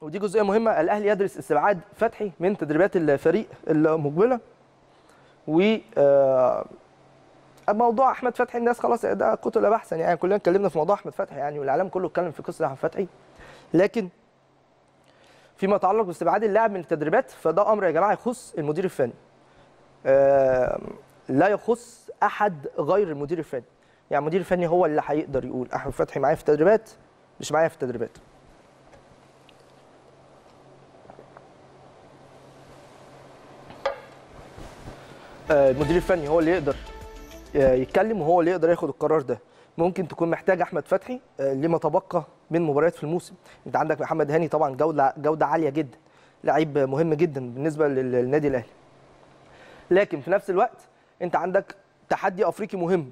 ودي جزئيه مهمه الاهلي يدرس استبعاد فتحي من تدريبات الفريق المقبله و آه، موضوع احمد فتحي الناس خلاص ده قتل بحثا يعني. يعني كلنا اتكلمنا في موضوع احمد فتحي يعني والاعلام كله اتكلم في قصه احمد فتحي لكن فيما يتعلق باستبعاد اللاعب من التدريبات فده امر يا جماعه يخص المدير الفني آه، لا يخص احد غير المدير الفني يعني المدير الفني هو اللي هيقدر يقول احمد فتحي معايا في التدريبات مش معايا في التدريبات المدير الفني هو اللي يقدر آه، يتكلم وهو اللي يقدر ياخد القرار ده ممكن تكون محتاج احمد فتحي آه، لما تبقى من مباريات في الموسم انت عندك محمد هاني طبعا جوده جوده عاليه جدا لعيب مهم جدا بالنسبه للنادي الاهلي لكن في نفس الوقت انت عندك تحدي افريقي مهم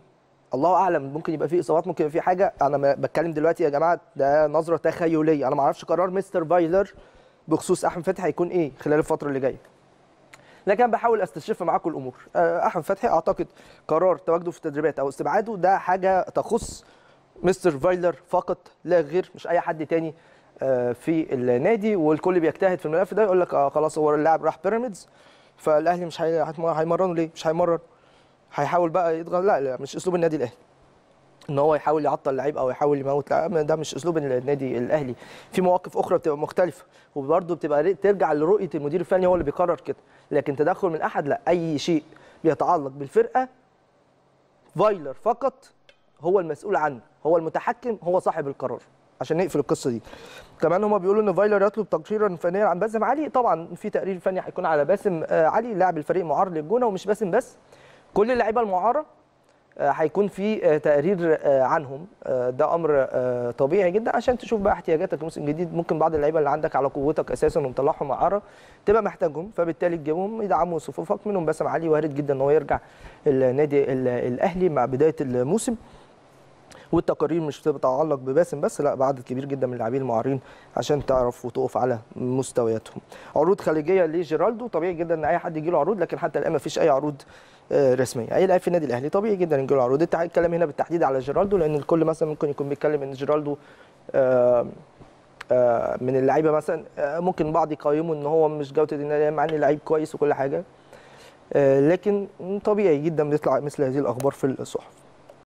الله اعلم ممكن يبقى فيه اصابات ممكن يبقى فيه حاجه انا بتكلم دلوقتي يا جماعه ده نظره تخيليه انا ما اعرفش قرار مستر فايلر بخصوص احمد فتحي هيكون ايه خلال الفتره اللي جايه لكن بحاول استشف معاكم الامور آه، احمد فتحي اعتقد قرار تواجده في التدريبات او استبعاده ده حاجه تخص مستر فايلر فقط لا غير مش اي حد تاني آه، في النادي والكل بيجتهد في الملف ده يقول لك آه خلاص هو اللاعب راح بيراميدز فالاهلي مش هيمرنه ليه؟ مش هيمرن هيحاول بقى يضغط لا لا مش اسلوب النادي الاهلي ان هو يحاول يعطل لعيب او يحاول يموت لعيب ده مش اسلوب النادي الاهلي في مواقف اخرى بتبقى مختلفه وبرده بتبقى ترجع لرؤيه المدير الفني هو اللي بيقرر كده لكن تدخل من احد لا اي شيء بيتعلق بالفرقه فايلر فقط هو المسؤول عنه هو المتحكم هو صاحب القرار عشان نقفل القصه دي كمان هما بيقولوا ان فايلر يطلب تقريرا فنيا عن باسم علي طبعا في تقرير فني هيكون على باسم آه، علي لاعب الفريق معار للجونه ومش باسم بس كل اللعيبه المعاره آه، هيكون في آه، تقرير آه، عنهم ده امر طبيعي جدا عشان تشوف بقى احتياجاتك الموسم الجديد ممكن بعض اللعيبه اللي عندك على قوتك اساسا ومطلعهم اعاره تبقى محتاجهم فبالتالي تجيبهم يدعموا صفوفك منهم باسم علي وارد جدا ان هو يرجع النادي الاهلي مع بدايه الموسم والتقارير مش بتتعلق بباسم بس لا بعدد كبير جدا من اللاعبين المعارين عشان تعرف وتقف على مستوياتهم عروض خليجيه لجيرالدو طبيعي جدا ان اي حد يجي له عروض لكن حتى الان ما فيش اي عروض آه، رسميه اي لاعب في النادي الاهلي طبيعي جدا يجي له عروض الكلام هنا بالتحديد على جيرالدو لان الكل مثلا ممكن يكون بيتكلم ان جيرالدو آه، آه، من اللعيبه مثلا ممكن بعض يقيموا ان هو مش جوده النادي مع ان لعيب كويس وكل حاجه لكن طبيعي جدا بيطلع مثل هذه الاخبار في الصحف